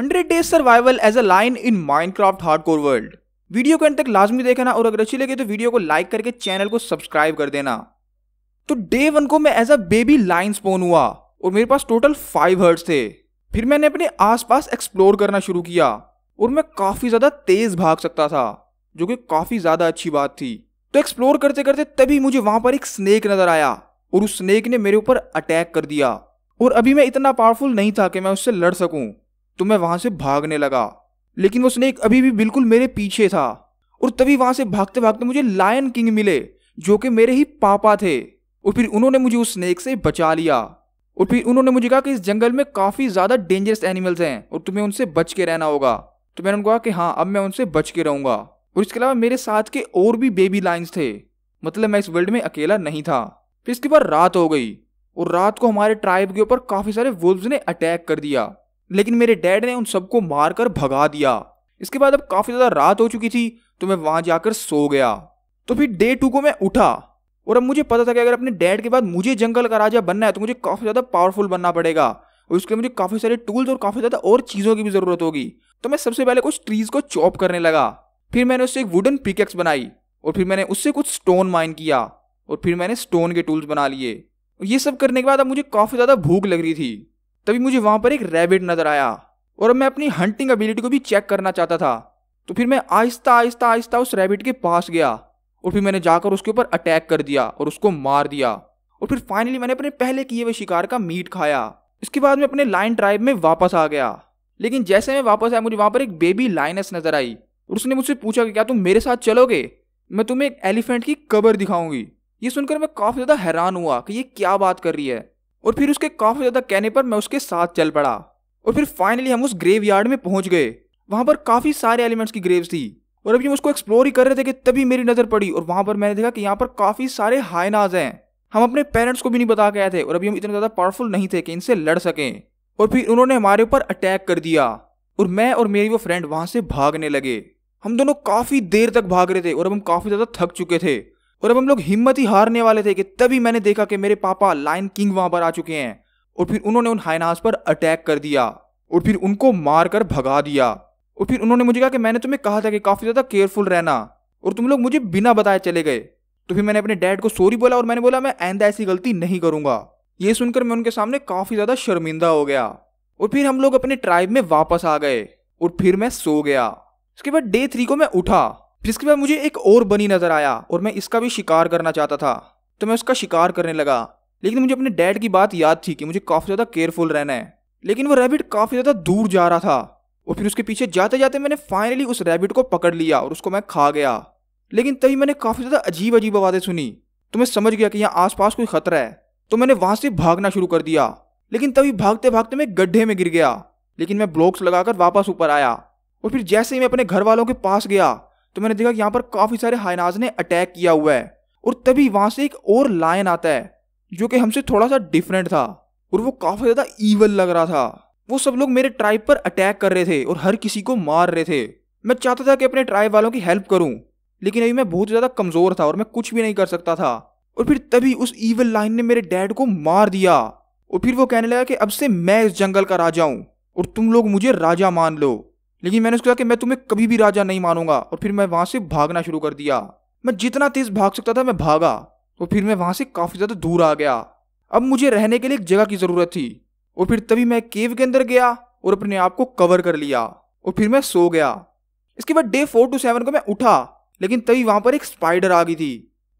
100 days survival as a lion in Minecraft hardcore world video को अंत तक लाजमी देखना और अगर अच्छी लगे तो वीडियो को लाइक करके चैनल को सब्सक्राइब कर देना तो डे वन को मैं as a baby lion spawn हुआ और मेरे पास टोटल फाइव हर्ट्स थे फिर मैंने अपने आसपास एक्सप्लोर करना शुरू किया और मैं काफी ज्यादा तेज भाग सकता था जो कि काफी ज्यादा अच्छी बात थी तो एक्सप्लोर करते करते तभी मुझे वहां पर एक स्नेक नजर आया और उस स्नेक ने मेरे ऊपर अटैक कर दिया और अभी मैं इतना पावरफुल नहीं था कि मैं उससे लड़ सकूं तो मैं वहां से भागने लगा लेकिन वो स्नेक अभी भी बिल्कुल मेरे पीछे था और तभी वहां से भागते भागते मुझे लायन किंग मिले जो कि मेरे ही पापा थे और फिर उन्होंने मुझे उस स्नेक से बचा लिया और फिर उन्होंने मुझे कहा कि इस जंगल में काफ़ी ज़्यादा डेंजरस एनिमल्स हैं और तुम्हें उनसे बच के रहना होगा तो मैंने उनको कहा कि हाँ अब मैं उनसे बच के रहूंगा और इसके अलावा मेरे साथ के और भी बेबी लाइन्स थे मतलब मैं इस वर्ल्ड में अकेला नहीं था फिर इसके बाद रात हो गई और रात को हमारे ट्राइब के ऊपर काफ़ी सारे वुल्व ने अटैक कर दिया लेकिन मेरे डैड ने उन सबको मारकर भगा दिया इसके बाद अब काफ़ी ज़्यादा रात हो चुकी थी तो मैं वहां जाकर सो गया तो फिर डे टू को मैं उठा और अब मुझे पता था कि अगर अपने डैड के बाद मुझे जंगल का राजा बनना है तो मुझे काफ़ी ज़्यादा पावरफुल बनना पड़ेगा और उसके मुझे काफ़ी सारे टूल्स और काफ़ी ज़्यादा और चीज़ों की भी ज़रूरत होगी तो मैं सबसे पहले कुछ ट्रीज़ को चॉप करने लगा फिर मैंने उससे एक वुडन पिकेक्स बनाई और फिर मैंने उससे कुछ स्टोन माइन किया और फिर मैंने स्टोन के टूल्स बना लिए और ये सब करने के बाद अब मुझे काफ़ी ज़्यादा भूख लग रही थी तभी मुझे वहां पर एक रैबिट नजर आया और अब मैं अपनी हंटिंग एबिलिटी को भी चेक करना चाहता था तो फिर मैं आहिस्ता आहिस्ता आहिस्ता उस रैबिट के पास गया और फिर मैंने जाकर उसके ऊपर अटैक कर दिया और उसको मार दिया और फिर फाइनली मैंने अपने पहले किए हुए शिकार का मीट खाया इसके बाद मैं अपने लाइन ट्राइब में वापस आ गया लेकिन जैसे मैं वापस आया मुझे वहां पर एक बेबी लाइनस नजर आई और उसने मुझसे पूछा कि क्या तुम मेरे साथ चलोगे मैं तुम्हें एक एलिफेंट की कबर दिखाऊंगी ये सुनकर मैं काफ़ी ज़्यादा हैरान हुआ कि ये क्या बात कर रही है और फिर उसके काफ़ी ज़्यादा कहने पर मैं उसके साथ चल पड़ा और फिर फाइनली हम उस ग्रेव यार्ड में पहुंच गए वहां पर काफ़ी सारे एलिमेंट्स की ग्रेव थी और अभी हम उसको एक्सप्लोर ही कर रहे थे कि तभी मेरी नज़र पड़ी और वहां पर मैंने देखा कि यहाँ पर काफ़ी सारे हायनाज हैं हम अपने पेरेंट्स को भी नहीं बता गए थे और अभी हम इतने ज़्यादा पावरफुल नहीं थे कि इनसे लड़ सकें और फिर उन्होंने हमारे ऊपर अटैक कर दिया और मैं और मेरी वो फ्रेंड वहां से भागने लगे हम दोनों काफ़ी देर तक भाग रहे थे और अब हम काफ़ी ज़्यादा थक चुके थे और अब हम लोग हिम्मत ही हारने वाले थे कि तभी मैंने देखा कि मेरे पापा लाइन किंग वहां पर आ चुके हैं और फिर उन्होंने उन हाइनास पर अटैक कर दिया और फिर उनको मारकर भगा दिया और फिर उन्होंने मुझे कहा कि मैंने तुम्हें कहा था कि काफी ज्यादा केयरफुल रहना और तुम लोग मुझे बिना बताए चले गए तो फिर मैंने अपने डैड को सॉरी बोला और मैंने बोला मैं आंदा ऐसी गलती नहीं करूंगा ये सुनकर मैं उनके सामने काफी ज्यादा शर्मिंदा हो गया और फिर हम लोग अपने ट्राइब में वापस आ गए और फिर मैं सो गया उसके बाद डे थ्री को मैं उठा फिर इसके बाद मुझे एक और बनी नज़र आया और मैं इसका भी शिकार करना चाहता था तो मैं उसका शिकार करने लगा लेकिन मुझे अपने डैड की बात याद थी कि मुझे काफ़ी ज़्यादा केयरफुल रहना है लेकिन वो रैबिट काफ़ी ज़्यादा दूर जा रहा था और फिर उसके पीछे जाते जाते मैंने फाइनली उस रैबिट को पकड़ लिया और उसको मैं खा गया लेकिन तभी मैंने काफ़ी ज़्यादा अजीब अजीब आवाज़ें सुनी तो मैं समझ गया कि यहाँ आसपास कोई खतरा है तो मैंने वहाँ से भागना शुरू कर दिया लेकिन तभी भागते भागते मैं गड्ढे में गिर गया लेकिन मैं ब्लॉक्स लगाकर वापस ऊपर आया और फिर जैसे ही मैं अपने घर वालों के पास गया तो मैंने देखा कि यहाँ पर काफ़ी सारे हाइनाज ने अटैक किया हुआ है और तभी वहां से एक और लायन आता है जो कि हमसे थोड़ा सा डिफरेंट था और वो काफ़ी ज़्यादा ईवल लग रहा था वो सब लोग मेरे ट्राइब पर अटैक कर रहे थे और हर किसी को मार रहे थे मैं चाहता था कि अपने ट्राइब वालों की हेल्प करूं लेकिन अभी मैं बहुत ज़्यादा कमज़ोर था और मैं कुछ भी नहीं कर सकता था और फिर तभी उस ईवल लाइन ने मेरे डैड को मार दिया और फिर वो कहने लगा कि अब से मैं इस जंगल का राजा हूं और तुम लोग मुझे राजा मान लो लेकिन मैंने उसको कहा कि मैं तुम्हें कभी भी राजा नहीं मानूंगा और फिर मैं वहां से भागना शुरू कर दिया मैं जितना तेज भाग सकता था मैं भागा और फिर मैं वहां से काफी ज्यादा दूर आ गया अब मुझे रहने के लिए एक जगह की जरूरत थी और फिर तभी मैं केव के अंदर गया और अपने आप को कवर कर लिया और फिर मैं सो गया इसके बाद डे फोर टू सेवन को मैं उठा लेकिन तभी वहां पर एक स्पाइडर आ गई थी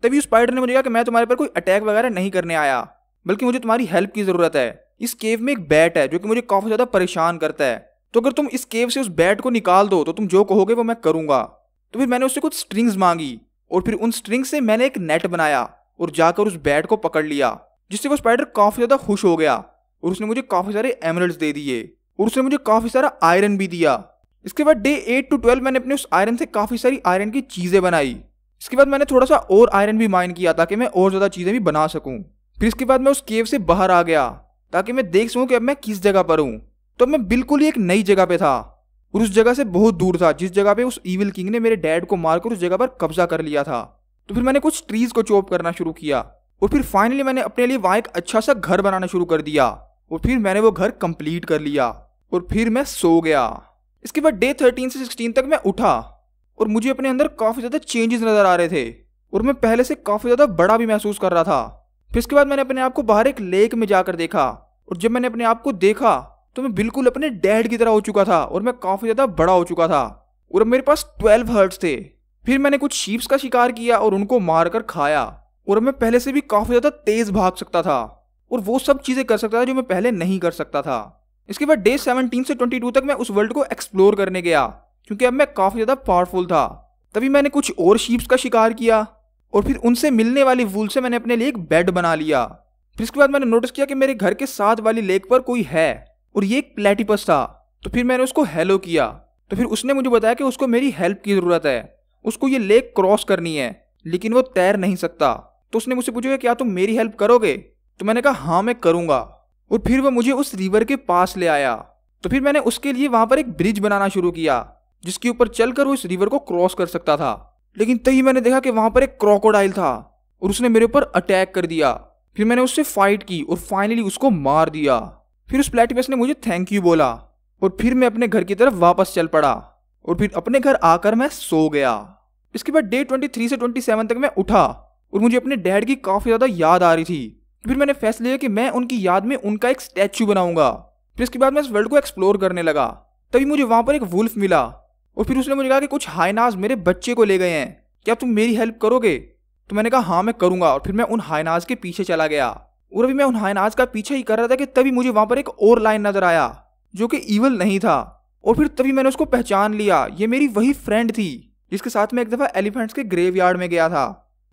तभी उस स्पाइडर ने मुझे कहा कि मैं तुम्हारे पर कोई अटैक वगैरह नहीं करने आया बल्कि मुझे तुम्हारी हेल्प की जरूरत है इस केव में एक बैट है जो कि मुझे काफी ज्यादा परेशान करता है तो अगर तुम इस केव से उस बैट को निकाल दो तो तुम जो कहोगे वो मैं करूँगा तो फिर मैंने उससे कुछ स्ट्रिंग्स मांगी और फिर उन स्ट्रिंग से मैंने एक नेट बनाया और जाकर उस बैट को पकड़ लिया जिससे वो स्पाइडर काफ़ी ज़्यादा खुश हो गया और उसने मुझे काफ़ी सारे एमरल्ड दे दिए और उसने मुझे काफ़ी सारा आयरन भी दिया इसके बाद डे एट टू ट्वेल्व मैंने अपने उस आयरन से काफ़ी सारी आयरन की चीज़ें बनाई इसके बाद मैंने थोड़ा सा और आयरन भी माइन किया ताकि मैं और ज़्यादा चीज़ें भी बना सकूँ फिर इसके बाद मैं उस केव से बाहर आ गया ताकि मैं देख सकूँ कि अब मैं किस जगह पर हूँ तो मैं बिल्कुल ही एक नई जगह पे था और उस जगह से बहुत दूर था जिस जगह पे उस ईविल किंग ने मेरे डैड को मारकर उस जगह पर कब्जा कर लिया था तो फिर मैंने कुछ ट्रीज को चोप करना शुरू किया और फिर फाइनली मैंने अपने लिए वहां एक अच्छा सा घर बनाना शुरू कर दिया और फिर मैंने वो घर कंप्लीट कर लिया और फिर मैं सो गया इसके बाद डे थर्टीन से सिक्सटीन तक मैं उठा और मुझे अपने अंदर काफ़ी ज़्यादा चेंजेस नज़र आ रहे थे और मैं पहले से काफ़ी ज़्यादा बड़ा भी महसूस कर रहा था फिर इसके बाद मैंने अपने आप को बाहर एक लेक में जाकर देखा और जब मैंने अपने आप को देखा तो मैं बिल्कुल अपने डैड की तरह हो चुका था और मैं काफ़ी ज़्यादा बड़ा हो चुका था और मेरे पास ट्वेल्व हर्ट्स थे फिर मैंने कुछ शीप्स का शिकार किया और उनको मारकर खाया और मैं पहले से भी काफ़ी ज़्यादा तेज़ भाग सकता था और वो सब चीज़ें कर सकता था जो मैं पहले नहीं कर सकता था इसके बाद डे सेवनटीन से ट्वेंटी तक मैं उस वर्ल्ड को एक्सप्लोर करने गया क्योंकि अब मैं काफ़ी ज़्यादा पावरफुल था तभी मैंने कुछ और शीप्स का शिकार किया और फिर उनसे मिलने वाली वूल से मैंने अपने लिए एक बेड बना लिया फिर इसके बाद मैंने नोटिस किया कि मेरे घर के साथ वाली लेक पर कोई है और ये एक प्लेटिपस था तो फिर मैंने उसको हेलो किया तो फिर उसने मुझे बताया कि उसको मेरी हेल्प की ज़रूरत है उसको ये लेक क्रॉस करनी है लेकिन वो तैर नहीं सकता तो उसने मुझसे पूछा क्या तुम मेरी हेल्प करोगे तो मैंने कहा हाँ मैं करूँगा और फिर वो मुझे उस रिवर के पास ले आया तो फिर मैंने उसके लिए वहाँ पर एक ब्रिज बनाना शुरू किया जिसके ऊपर चलकर वो इस रिवर को क्रॉस कर सकता था लेकिन तभी मैंने देखा कि वहाँ पर एक क्रोकोडाइल था और उसने मेरे ऊपर अटैक कर दिया फिर मैंने उससे फाइट की और फाइनली उसको मार दिया फिर उस प्लेटिकस ने मुझे थैंक यू बोला और फिर मैं अपने घर की तरफ वापस चल पड़ा और फिर अपने घर आकर मैं सो गया इसके बाद डे ट्वेंटी थ्री से ट्वेंटी सेवन तक मैं उठा और मुझे अपने डैड की काफ़ी ज़्यादा याद आ रही थी फिर मैंने फैसला लिया कि मैं उनकी याद में उनका एक स्टैचू बनाऊंगा फिर इसके बाद मैं इस वर्ल्ड को एक्सप्लोर करने लगा तभी मुझे वहाँ पर एक वुल्फ मिला और फिर उसने मुझे कहा कि कुछ हाइनाज मेरे बच्चे को ले गए हैं क्या तुम मेरी हेल्प करोगे तो मैंने कहा हाँ मैं करूँगा और फिर मैं उन हाइनाज के पीछे चला गया और अभी मैं उन हायनाज का पीछा ही कर रहा था कि तभी मुझे वहां पर एक और लाइन नजर आया जो कि ईवल नहीं था और फिर तभी मैंने उसको पहचान लिया ये मेरी वही फ्रेंड थी जिसके साथ मैं एक दफा एलिफेंट्स के ग्रेव में गया था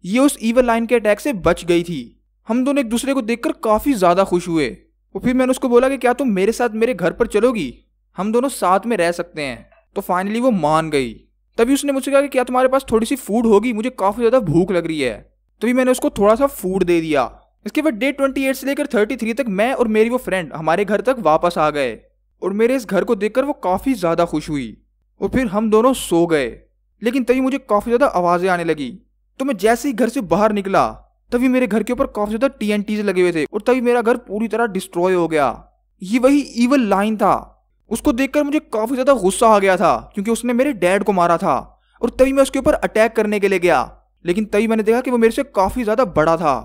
ये उस ईवल लाइन के अटैक से बच गई थी हम दोनों एक दूसरे को देखकर काफी ज्यादा खुश हुए और फिर मैंने उसको बोला कि क्या तुम मेरे साथ मेरे घर पर चलोगी हम दोनों साथ में रह सकते हैं तो फाइनली वो मान गई तभी उसने मुझसे कहा कि क्या तुम्हारे पास थोड़ी सी फूड होगी मुझे काफी ज्यादा भूख लग रही है तभी मैंने उसको थोड़ा सा फूड दे दिया इसके बाद डे ट्वेंटी एट से लेकर थर्टी थ्री तक मैं और मेरी वो फ्रेंड हमारे घर तक वापस आ गए और मेरे इस घर को देखकर वो काफ़ी ज़्यादा खुश हुई और फिर हम दोनों सो गए लेकिन तभी मुझे काफ़ी ज़्यादा आवाज़ें आने लगी तो मैं जैसे ही घर से बाहर निकला तभी मेरे घर के ऊपर काफ़ी ज़्यादा टी एन टीज लगे हुए थे और तभी मेरा घर पूरी तरह डिस्ट्रॉय हो गया ये वही ईवल लाइन था उसको देखकर मुझे काफ़ी ज़्यादा गुस्सा आ गया था क्योंकि उसने मेरे डैड को मारा था और तभी मैं उसके ऊपर अटैक करने के लिए गया लेकिन तभी मैंने देखा कि वो मेरे से काफ़ी ज़्यादा बड़ा था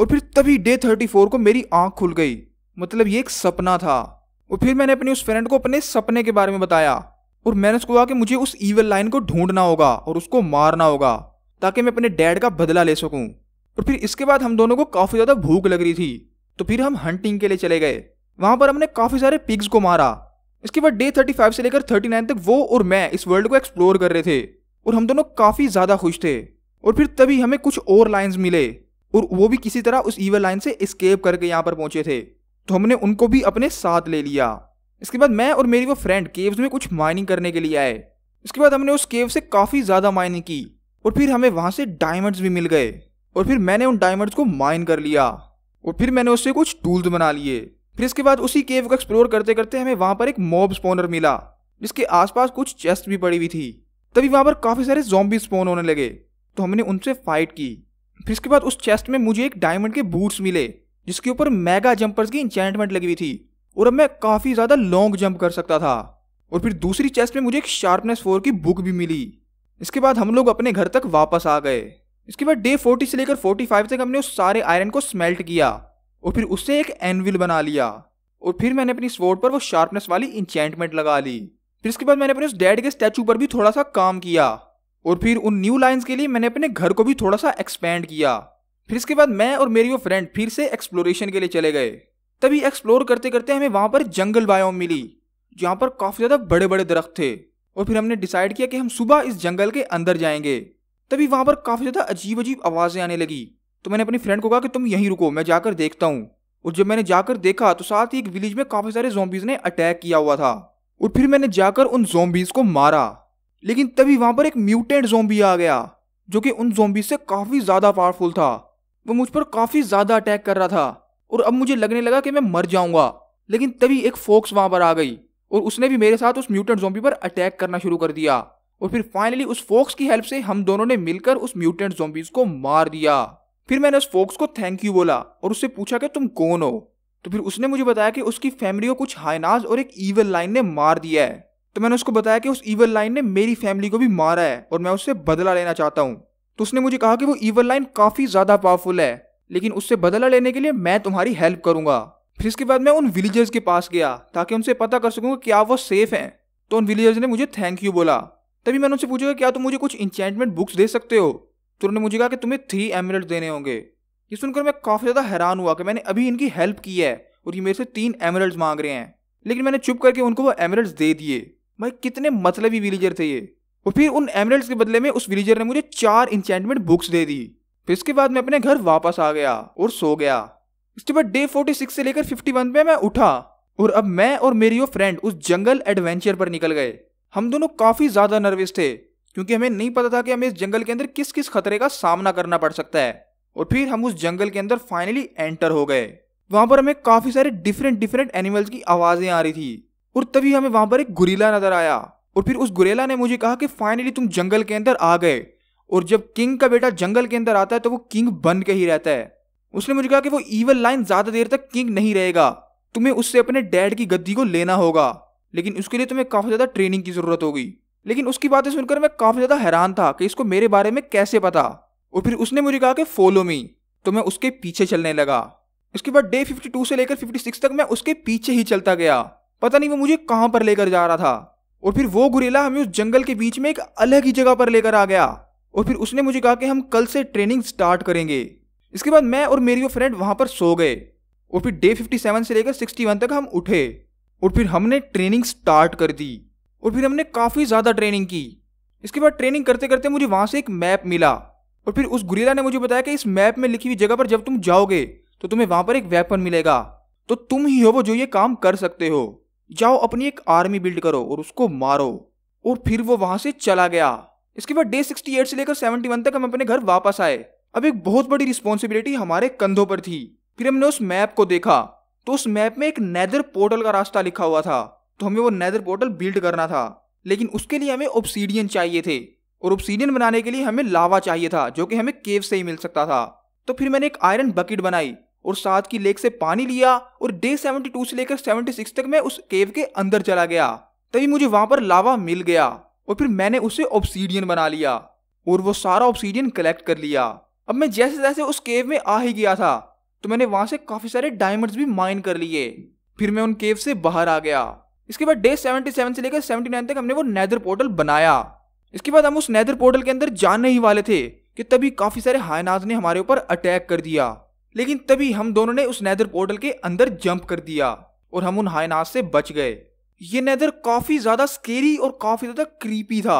और फिर तभी डे थर्टी फोर को मेरी आंख खुल गई मतलब ये एक सपना था और फिर मैंने अपनी उस फ्रेंड को अपने सपने के बारे में बताया और मैंने उसको कहा कि मुझे उस ईवल लाइन को ढूंढना होगा और उसको मारना होगा ताकि मैं अपने डैड का बदला ले सकूं और फिर इसके बाद हम दोनों को काफ़ी ज़्यादा भूख लग रही थी तो फिर हम हंटिंग के लिए चले गए वहां पर हमने काफ़ी सारे पिग्स को मारा इसके बाद डे थर्टी फाइव से लेकर थर्टी नाइन तक वो और मैं इस वर्ल्ड को एक्सप्लोर कर रहे थे और हम दोनों काफ़ी ज़्यादा खुश थे और फिर तभी हमें कुछ और लाइन्स मिले और वो भी किसी तरह उस ईवल लाइन से स्केप करके यहाँ पर पहुंचे थे तो हमने उनको भी अपने साथ ले लिया इसके बाद मैं और मेरी वो फ्रेंड केव्स में कुछ माइनिंग करने के लिए आए इसके बाद हमने उस केव से काफ़ी ज़्यादा माइनिंग की और फिर हमें वहां से डायमंड्स भी मिल गए और फिर मैंने उन डायमंड्स को माइन कर लिया और फिर मैंने उससे कुछ टूल्स बना लिए फिर इसके बाद उसी केव को एक्सप्लोर करते करते हमें वहां पर एक मॉब स्पोनर मिला जिसके आसपास कुछ चेस्ट भी पड़ी हुई थी तभी वहां पर काफ़ी सारे जॉम्बी स्पोन होने लगे तो हमने उनसे फाइट की फिर इसके बाद उस चेस्ट में मुझे एक डायमंड के बूट्स मिले जिसके ऊपर मेगा जंपर्स की इंचमेंट लगी हुई थी और अब मैं काफ़ी ज़्यादा लॉन्ग जंप कर सकता था और फिर दूसरी चेस्ट में मुझे एक शार्पनेस फोर की बुक भी मिली इसके बाद हम लोग अपने घर तक वापस आ गए इसके बाद डे फोर्टी से लेकर फोर्टी फाइव तक हमने उस सारे आयरन को स्मेल्ट किया और फिर उससे एक एनविल बना लिया और फिर मैंने अपनी स्वोर्ड पर वो शार्पनेस वाली इंचमेंट लगा ली फिर इसके बाद मैंने अपने उस डैड के स्टैचू पर भी थोड़ा सा काम किया और फिर उन न्यू लाइन्स के लिए मैंने अपने घर को भी थोड़ा सा एक्सपेंड किया फिर इसके बाद मैं और मेरी वो फ्रेंड फिर से एक्सप्लोरेशन के लिए चले गए तभी एक्सप्लोर करते करते हमें वहां पर जंगल बायोम मिली जहाँ पर काफ़ी ज़्यादा बड़े बड़े दरख्त थे और फिर हमने डिसाइड किया कि हम सुबह इस जंगल के अंदर जाएंगे तभी वहां पर काफ़ी ज़्यादा अजीब अजीब आवाज़ें आने लगी तो मैंने अपनी फ्रेंड को कहा कि तुम यहीं रुको मैं जाकर देखता हूँ और जब मैंने जाकर देखा तो साथ ही एक विलेज में काफ़ी सारे जोम्बीज़ ने अटैक किया हुआ था और फिर मैंने जाकर उन जोम्बीज़ को मारा लेकिन तभी वहां पर एक म्यूटेंट जोम्बी आ गया जो कि उन जोम्बी से काफी ज्यादा पावरफुल था वो मुझ पर काफी ज्यादा अटैक कर रहा था और अब मुझे लगने लगा कि मैं मर जाऊंगा लेकिन तभी एक फोक्स वहां पर आ गई और उसने भी मेरे साथ उस म्यूटेंट जोम्बी पर अटैक करना शुरू कर दिया और फिर फाइनली उस फोक्स की हेल्प से हम दोनों ने मिलकर उस म्यूटेंट जोम्बीज को मार दिया फिर मैंने उस फोक्स को थैंक यू बोला और उससे पूछा कि तुम कौन हो तो फिर उसने मुझे बताया कि उसकी फैमिली को कुछ हाइनाज और एक ईवल लाइन ने मार दिया है तो मैंने उसको बताया कि उस ईवल लाइन ने मेरी फैमिली को भी मारा है और मैं उससे बदला लेना चाहता हूँ तो उसने मुझे कहा कि वो ईवल लाइन काफ़ी ज़्यादा पावरफुल है लेकिन उससे बदला लेने के लिए मैं तुम्हारी हेल्प करूंगा फिर इसके बाद मैं उन विलेजर्स के पास गया ताकि उनसे पता कर सकूंगा क्या वो सेफ हैं तो उन विलेजर्स ने मुझे थैंक यू बोला तभी मैंने उनसे पूछा क्या तुम मुझे कुछ इंचेंटमेंट बुक्स दे सकते हो तो उन्होंने मुझे कहा कि तुम्हें थ्री एमरल्ड देने होंगे ये सुनकर मैं काफ़ी ज़्यादा हैरान हुआ कि मैंने अभी इनकी हेल्प की है और ये मेरे से तीन एमरल्ड मांग रहे हैं लेकिन मैंने चुप करके उनको वो एमरल्ड दे दिए भाई कितने मतलबी विलेजर थे ये और फिर उन एमरल्ड के बदले में उस विलेजर ने मुझे चार इंचमेंट बुक्स दे दी फिर इसके बाद मैं अपने घर वापस आ गया और सो गया उसके बाद डे फोर्टी सिक्स से लेकर फिफ्टी वन पे मैं उठा और अब मैं और मेरी वो फ्रेंड उस जंगल एडवेंचर पर निकल गए हम दोनों काफी ज्यादा नर्वस थे क्योंकि हमें नहीं पता था कि हमें इस जंगल के अंदर किस किस खतरे का सामना करना पड़ सकता है और फिर हम उस जंगल के अंदर फाइनली एंटर हो गए वहां पर हमें काफी सारे डिफरेंट डिफरेंट एनिमल्स की आवाजें आ रही थी और तभी हमें वहां पर एक गुरीला नजर आया और फिर उस गुरेला ने मुझे कहा कि फाइनली तुम जंगल के अंदर आ गए और जब किंग का बेटा जंगल के अंदर आता है तो वो किंग बन के ही रहता है उसने मुझे कहा कि वो ईवल लाइन ज्यादा देर तक किंग नहीं रहेगा तुम्हें उससे अपने डैड की गद्दी को लेना होगा लेकिन उसके लिए तुम्हें काफी ज्यादा ट्रेनिंग की जरूरत होगी लेकिन उसकी बातें सुनकर मैं काफी ज्यादा हैरान था कि इसको मेरे बारे में कैसे पता और फिर उसने मुझे कहा कि फॉलो मी तो मैं उसके पीछे चलने लगा इसके बाद डे 52 से लेकर 56 तक मैं उसके पीछे ही चलता गया पता नहीं वो मुझे कहाँ पर लेकर जा रहा था और फिर वो गुरेला हमें उस जंगल के बीच में एक अलग ही जगह पर लेकर आ गया और फिर उसने मुझे कहा कि हम कल से ट्रेनिंग स्टार्ट करेंगे इसके बाद मैं और मेरी वो फ्रेंड वहाँ पर सो गए और फिर डे फिफ्टी सेवन से लेकर सिक्सटी वन तक हम उठे और फिर हमने ट्रेनिंग स्टार्ट कर दी और फिर हमने काफ़ी ज़्यादा ट्रेनिंग की इसके बाद ट्रेनिंग करते करते मुझे वहाँ से एक मैप मिला और फिर उस गुरेला ने मुझे बताया कि इस मैप में लिखी हुई जगह पर जब तुम जाओगे तो तुम्हें वहाँ पर एक वेपन मिलेगा तो तुम ही हो वो जो ये काम कर सकते हो जाओ अपनी एक आर्मी बिल्ड करो और उसको मारो और फिर वो वहां से चला गया इसके बाद डे 68 से लेकर 71 तक हम अपने घर वापस आए अब एक बहुत बड़ी रिस्पॉन्सिबिलिटी हमारे कंधों पर थी फिर हमने उस मैप को देखा तो उस मैप में एक नैदर पोर्टल का रास्ता लिखा हुआ था तो हमें वो नैदर पोर्टल बिल्ड करना था लेकिन उसके लिए हमें ऑप्सीडियन चाहिए थे और ऑप्सीडियन बनाने के लिए हमें लावा चाहिए था जो कि हमें केव से ही मिल सकता था तो फिर मैंने एक आयरन बकेट बनाई और साथ की लेक से पानी लिया और डे 72 से लेकर 76 तक मैं उस केव के अंदर चला गया तभी मुझे वहां पर लावा मिल गया और फिर मैंने उसे ऑब्सीडियन बना लिया और वो सारा ऑब्सीडियन कलेक्ट कर लिया अब मैं जैसे जैसे उस केव में आ ही गया था तो मैंने वहां से काफी सारे डायमंड्स भी माइन कर लिए फिर मैं उन केव से बाहर आ गया इसके बाद डे 77 से लेकर 79 तक हमने वो नैदर पोर्टल बनाया इसके बाद हम उस नैदर पोर्टल के अंदर जाने ही वाले थे कि तभी काफी सारे हायनाज ने हमारे ऊपर अटैक कर दिया लेकिन तभी हम दोनों ने उस नैदर पोर्टल के अंदर जंप कर दिया और हम उन हायनाज से बच गए ये नैदर काफी ज्यादा स्केरी और काफी ज्यादा क्रीपी था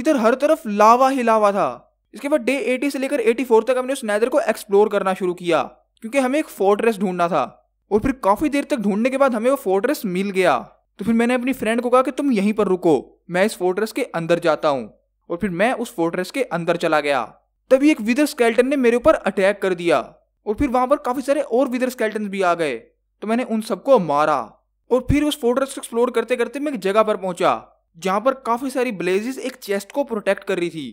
इधर हर तरफ लावा ही लावा था इसके बाद डे 80 से लेकर 84 तक हमने उस नैदर को एक्सप्लोर करना शुरू किया क्योंकि हमें एक फोर्ट्रेस ढूंढना था और फिर काफी देर तक ढूंढने के बाद हमें वो फोर्ट्रेस मिल गया तो फिर मैंने अपनी फ्रेंड को कहा कि तुम यहीं पर रुको मैं इस फोर्ट्रेस के अंदर जाता हूँ और फिर मैं उस फोर्ट्रेस के अंदर चला गया तभी एक विदर स्केल्टन ने मेरे ऊपर अटैक कर दिया और फिर वहां पर काफी सारे और विदर स्केल्टन भी आ गए तो मैंने उन सबको मारा और फिर उस फोर्ट्रेस को एक्सप्लोर करते करते मैं एक जगह पर पहुंचा जहां पर काफी सारी ब्लेजेस एक चेस्ट को प्रोटेक्ट कर रही थी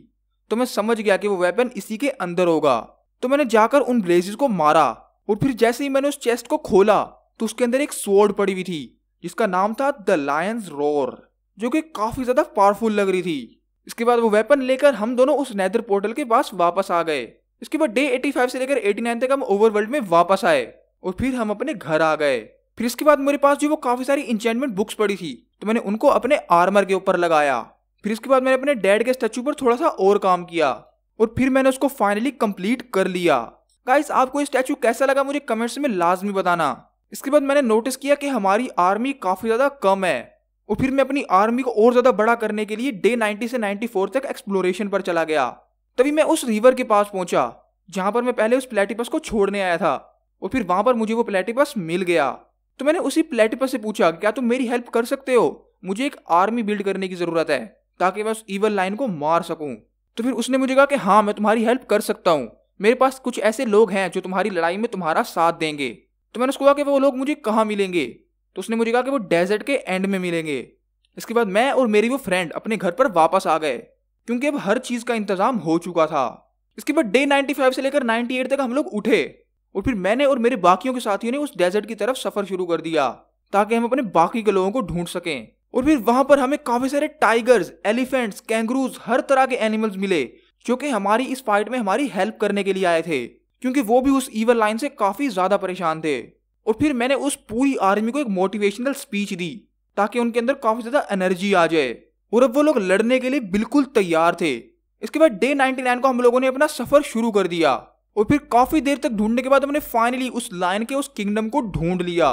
तो मैं समझ गया कि वो वेपन इसी के अंदर होगा तो मैंने जाकर उन ब्लेजेस को मारा और फिर जैसे ही मैंने उस चेस्ट को खोला तो उसके अंदर एक स्वॉर्ड पड़ी हुई थी जिसका नाम था द लायंस रोर जो कि काफी ज्यादा पावरफुल लग रही थी इसके बाद वो वेपन लेकर हम दोनों उस नेदर पोर्टल के पास वापस आ गए इसके बाद डे 85 से लेकर 89 तक हम ओवर वर्ल्ड में वापस आए और फिर हम अपने घर आ गए फिर इसके बाद मेरे पास जो वो काफी सारी इंचेंटमेंट बुक्स पड़ी थी तो मैंने उनको अपने आर्मर के ऊपर लगाया फिर इसके बाद मैंने अपने डैड के स्टैचू पर थोड़ा सा और काम किया और फिर मैंने उसको फाइनली कंप्लीट कर लिया गाइस आपको ये स्टैचू कैसा लगा मुझे कमेंट्स में लाजमी बताना इसके बाद मैंने नोटिस किया कि हमारी आर्मी काफी ज्यादा कम है और फिर मैं अपनी आर्मी को और ज्यादा बड़ा करने के लिए डे 90 से 94 तक एक्सप्लोरेशन पर चला गया तभी मैं उस रिवर के पास पहुंचा जहां पर मैं पहले उस प्लेटिपस को छोड़ने आया था और फिर वहां पर मुझे वो प्लेटिपस मिल गया तो मैंने उसी प्लेटिपस से पूछा क्या तुम मेरी हेल्प कर सकते हो मुझे एक आर्मी बिल्ड करने की जरूरत है ताकि मैं उस ईवल लाइन को मार सकूं तो फिर उसने मुझे कहा कि हाँ मैं तुम्हारी हेल्प कर सकता हूँ मेरे पास कुछ ऐसे लोग हैं जो तुम्हारी लड़ाई में तुम्हारा साथ देंगे तो मैंने उसको कहा कि वो लोग मुझे कहाँ मिलेंगे तो उसने मुझे कहा कि वो डेजर्ट के एंड में मिलेंगे इसके बाद मैं और मेरी वो फ्रेंड अपने घर पर वापस आ गए क्योंकि अब हर चीज़ का इंतज़ाम हो चुका था इसके बाद डे 95 से लेकर 98 तक हम लोग उठे और फिर मैंने और मेरे बाकियों के साथियों ने उस डेजर्ट की तरफ सफ़र शुरू कर दिया ताकि हम अपने बाकी के लोगों को ढूंढ सकें और फिर वहां पर हमें काफी सारे टाइगर्स एलिफेंट्स कैंगरूज हर तरह के एनिमल्स मिले जो कि हमारी इस फाइट में हमारी हेल्प करने के लिए आए थे क्योंकि वो भी उस ईवर लाइन से काफी ज्यादा परेशान थे और फिर मैंने उस पूरी आर्मी को एक मोटिवेशनल स्पीच दी ताकि उनके अंदर काफी ज्यादा एनर्जी आ जाए और अब वो लोग लड़ने के लिए बिल्कुल तैयार थे इसके बाद डे 99 को हम लोगों ने अपना सफर शुरू कर दिया और फिर काफी देर तक ढूंढने के बाद हमने फाइनली उस लाइन के उस किंगडम को ढूंढ लिया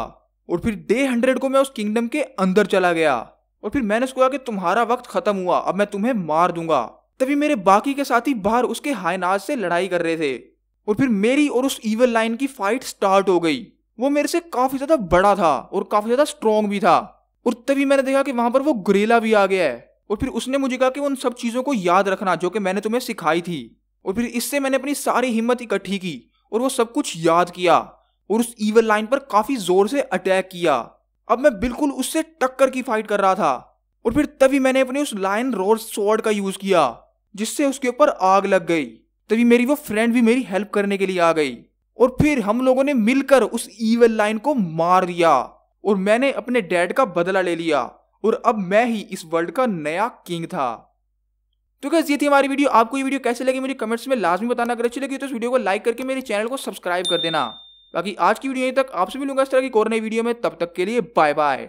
और फिर डे हंड्रेड को मैं उस किंगडम के अंदर चला गया और फिर मैंने उसको कहा कि तुम्हारा वक्त खत्म हुआ अब मैं तुम्हें मार दूंगा तभी मेरे बाकी के साथी बाहर उसके हायनाज से लड़ाई कर रहे थे और फिर मेरी और उस ईवल लाइन की फाइट स्टार्ट हो गई वो मेरे से काफी ज्यादा बड़ा था और काफी ज्यादा स्ट्रॉन्ग भी था और तभी मैंने देखा कि वहां पर वो ग्रेला भी आ गया है और फिर उसने मुझे कहा कि उन सब चीज़ों को याद रखना जो कि मैंने तुम्हें सिखाई थी और फिर इससे मैंने अपनी सारी हिम्मत इकट्ठी की और वो सब कुछ याद किया और उस ईवल लाइन पर काफ़ी ज़ोर से अटैक किया अब मैं बिल्कुल उससे टक्कर की फाइट कर रहा था और फिर तभी मैंने अपने उस लाइन रोड स्वॉर्ड का यूज़ किया जिससे उसके ऊपर आग लग गई तभी मेरी वो फ्रेंड भी मेरी हेल्प करने के लिए आ गई और फिर हम लोगों ने मिलकर उस ईवल लाइन को मार दिया और मैंने अपने डैड का बदला ले लिया और अब मैं ही इस वर्ल्ड का नया किंग था तो गैस ये थी हमारी वीडियो आपको ये वीडियो कैसे लगी मुझे कमेंट्स में लाजमी बताना अगर अच्छी लगी तो इस वीडियो को लाइक करके मेरे चैनल को सब्सक्राइब कर देना बाकी आज की वीडियो यहीं तक आपसे मिलूंगा इस तरह की और नई वीडियो में तब तक के लिए बाय बाय